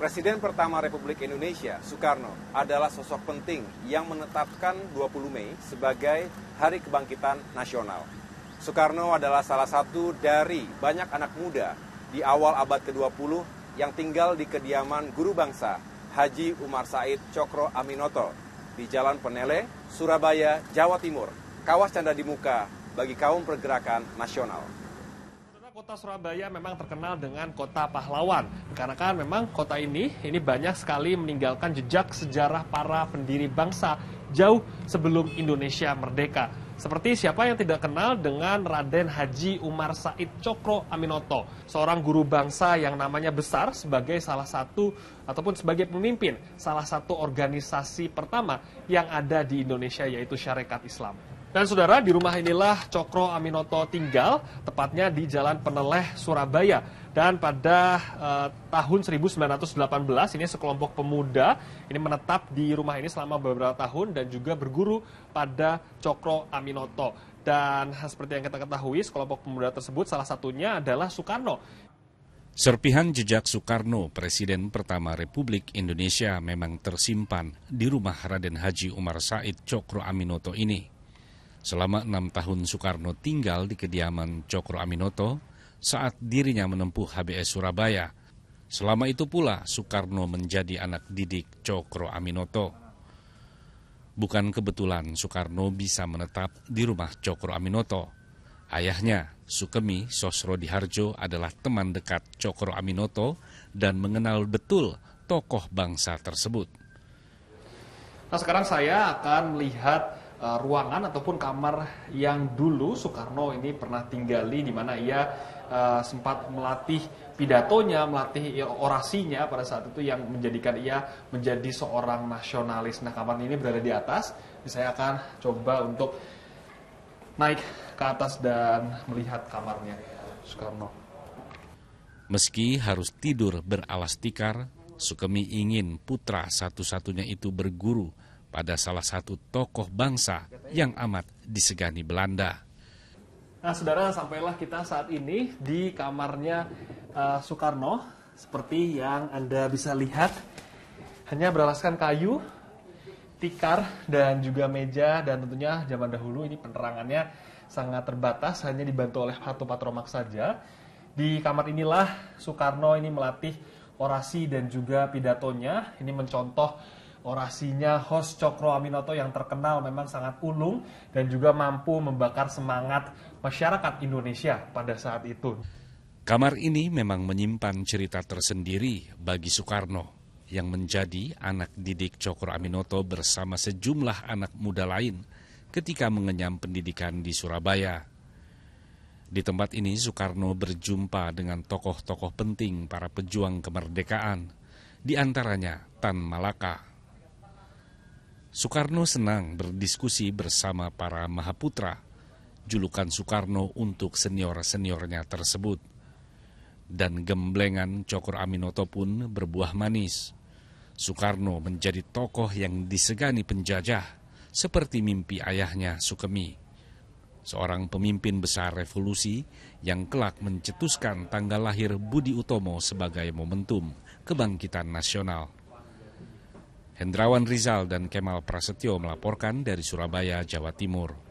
Presiden pertama Republik Indonesia, Soekarno, adalah sosok penting yang menetapkan 20 Mei sebagai Hari Kebangkitan Nasional. Soekarno adalah salah satu dari banyak anak muda di awal abad ke-20 yang tinggal di kediaman guru bangsa Haji Umar Said Cokro Aminoto di Jalan Penele, Surabaya, Jawa Timur, Kawas Canda di Muka bagi kaum pergerakan nasional. Kota Surabaya memang terkenal dengan kota pahlawan karena kan memang kota ini ini banyak sekali meninggalkan jejak sejarah para pendiri bangsa jauh sebelum Indonesia merdeka. Seperti siapa yang tidak kenal dengan Raden Haji Umar Said Cokro Aminoto, seorang guru bangsa yang namanya besar sebagai salah satu ataupun sebagai pemimpin salah satu organisasi pertama yang ada di Indonesia yaitu Syarikat Islam. Dan saudara, di rumah inilah Cokro Aminoto tinggal, tepatnya di Jalan Peneleh, Surabaya. Dan pada uh, tahun 1918 ini sekelompok pemuda ini menetap di rumah ini selama beberapa tahun dan juga berguru pada Cokro Aminoto. Dan seperti yang kita ketahui, sekelompok pemuda tersebut salah satunya adalah Soekarno. Serpihan jejak Soekarno, Presiden pertama Republik Indonesia memang tersimpan di rumah Raden Haji Umar Said Cokro Aminoto ini. Selama enam tahun Soekarno tinggal di kediaman Cokro Aminoto saat dirinya menempuh HBS Surabaya. Selama itu pula Soekarno menjadi anak didik Cokro Aminoto. Bukan kebetulan Soekarno bisa menetap di rumah Cokro Aminoto. Ayahnya, Sukemi Sosro Diharjo adalah teman dekat Cokro Aminoto dan mengenal betul tokoh bangsa tersebut. Nah sekarang saya akan melihat Eh, ruangan ataupun kamar yang dulu Soekarno ini pernah tinggali di mana ia eh, sempat melatih pidatonya, melatih orasinya pada saat itu yang menjadikan ia menjadi seorang nasionalis. Nah, kamar ini berada di atas. Saya akan coba untuk naik ke atas dan melihat kamarnya Soekarno. Meski harus tidur beralas tikar, Sukemi ingin putra satu-satunya itu berguru pada salah satu tokoh bangsa yang amat disegani Belanda. Nah, saudara, sampailah kita saat ini di kamarnya uh, Soekarno, seperti yang Anda bisa lihat, hanya beralaskan kayu, tikar, dan juga meja, dan tentunya zaman dahulu ini penerangannya sangat terbatas, hanya dibantu oleh satu patromak saja. Di kamar inilah Soekarno ini melatih orasi dan juga pidatonya, ini mencontoh orasinya host Cokro Aminoto yang terkenal memang sangat ulung dan juga mampu membakar semangat masyarakat Indonesia pada saat itu. Kamar ini memang menyimpan cerita tersendiri bagi Soekarno yang menjadi anak didik Cokro Aminoto bersama sejumlah anak muda lain ketika mengenyam pendidikan di Surabaya. Di tempat ini Soekarno berjumpa dengan tokoh-tokoh penting para pejuang kemerdekaan, di antaranya Tan Malaka. Soekarno senang berdiskusi bersama para mahaputra, julukan Soekarno untuk senior-seniornya tersebut. Dan gemblengan Cokor Aminoto pun berbuah manis. Soekarno menjadi tokoh yang disegani penjajah, seperti mimpi ayahnya Sukemi. Seorang pemimpin besar revolusi yang kelak mencetuskan tanggal lahir Budi Utomo sebagai momentum kebangkitan nasional. Hendrawan Rizal dan Kemal Prasetyo melaporkan dari Surabaya, Jawa Timur.